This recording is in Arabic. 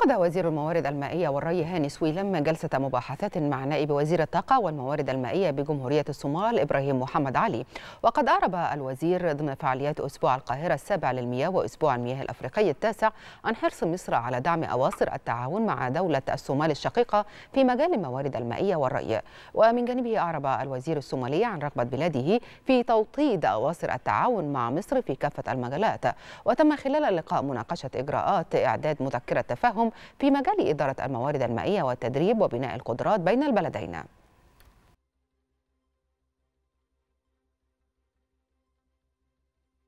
عقد وزير الموارد المائية والري هاني سويلم جلسة مباحثات مع نائب وزير الطاقة والموارد المائية بجمهورية الصومال إبراهيم محمد علي وقد أعرب الوزير ضمن فعاليات أسبوع القاهرة السابع للمياه وأسبوع المياه الأفريقي التاسع عن حرص مصر على دعم أواصر التعاون مع دولة الصومال الشقيقة في مجال الموارد المائية والري ومن جانبه أعرب الوزير الصومالي عن رغبة بلاده في توطيد أواصر التعاون مع مصر في كافة المجالات وتم خلال اللقاء مناقشة إجراءات إعداد مذكرة تفاهم في مجال إدارة الموارد المائية والتدريب وبناء القدرات بين البلدين